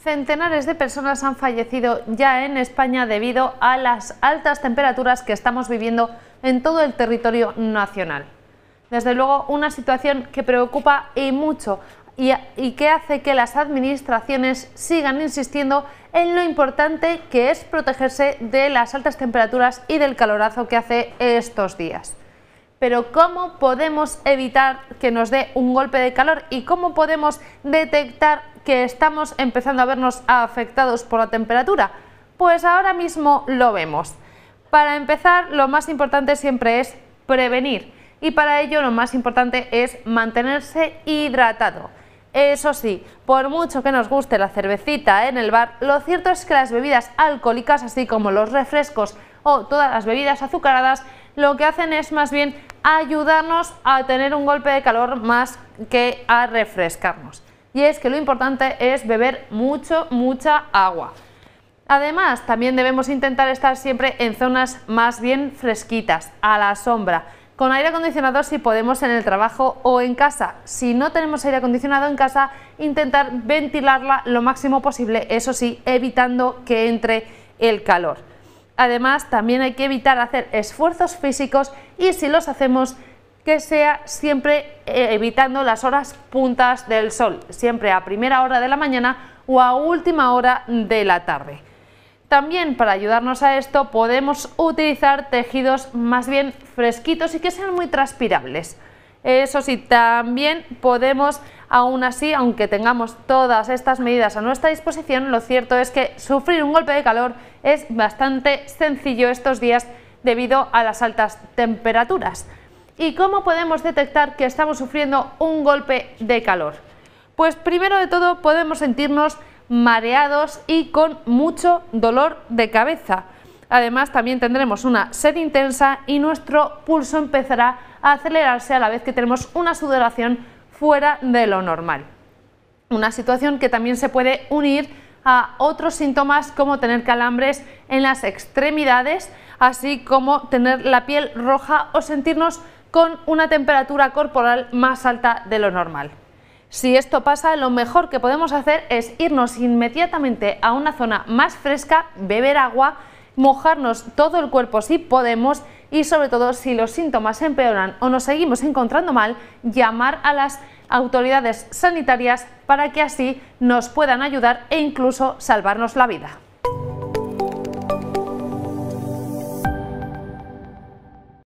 Centenares de personas han fallecido ya en España debido a las altas temperaturas que estamos viviendo en todo el territorio nacional. Desde luego, una situación que preocupa y mucho y, y que hace que las administraciones sigan insistiendo en lo importante que es protegerse de las altas temperaturas y del calorazo que hace estos días pero ¿cómo podemos evitar que nos dé un golpe de calor y cómo podemos detectar que estamos empezando a vernos afectados por la temperatura? Pues ahora mismo lo vemos. Para empezar, lo más importante siempre es prevenir y para ello lo más importante es mantenerse hidratado. Eso sí, por mucho que nos guste la cervecita en el bar, lo cierto es que las bebidas alcohólicas, así como los refrescos o todas las bebidas azucaradas, lo que hacen es más bien ayudarnos a tener un golpe de calor más que a refrescarnos. Y es que lo importante es beber mucho, mucha agua. Además, también debemos intentar estar siempre en zonas más bien fresquitas, a la sombra, con aire acondicionado si podemos en el trabajo o en casa. Si no tenemos aire acondicionado en casa, intentar ventilarla lo máximo posible, eso sí, evitando que entre el calor. Además, también hay que evitar hacer esfuerzos físicos y si los hacemos, que sea siempre eh, evitando las horas puntas del sol, siempre a primera hora de la mañana o a última hora de la tarde. También para ayudarnos a esto podemos utilizar tejidos más bien fresquitos y que sean muy transpirables. Eso sí, también podemos, aún así, aunque tengamos todas estas medidas a nuestra disposición, lo cierto es que sufrir un golpe de calor es bastante sencillo estos días debido a las altas temperaturas. ¿Y cómo podemos detectar que estamos sufriendo un golpe de calor? Pues primero de todo podemos sentirnos mareados y con mucho dolor de cabeza. Además, también tendremos una sed intensa y nuestro pulso empezará a acelerarse a la vez que tenemos una sudoración fuera de lo normal. Una situación que también se puede unir a otros síntomas como tener calambres en las extremidades, así como tener la piel roja o sentirnos con una temperatura corporal más alta de lo normal. Si esto pasa, lo mejor que podemos hacer es irnos inmediatamente a una zona más fresca, beber agua, mojarnos todo el cuerpo si podemos y sobre todo si los síntomas empeoran o nos seguimos encontrando mal, llamar a las autoridades sanitarias para que así nos puedan ayudar e incluso salvarnos la vida.